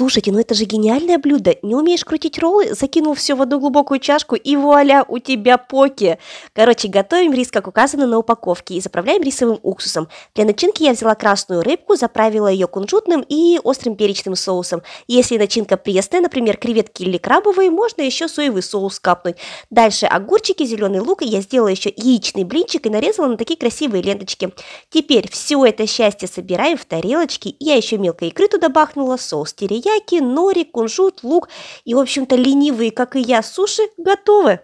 Слушайте, ну это же гениальное блюдо. Не умеешь крутить роллы? Закинул все в одну глубокую чашку и вуаля, у тебя поки. Короче, готовим рис, как указано на упаковке, и заправляем рисовым уксусом. Для начинки я взяла красную рыбку, заправила ее кунжутным и острым перечным соусом. Если начинка пресная, например, креветки или крабовые, можно еще соевый соус капнуть. Дальше огурчики, зеленый лук, и я сделала еще яичный блинчик и нарезала на такие красивые ленточки. Теперь все это счастье собираем в тарелочки, я еще мелко икры туда бахнула, соус терия Саяки, нори, кунжут, лук и, в общем-то, ленивые, как и я, суши готовы.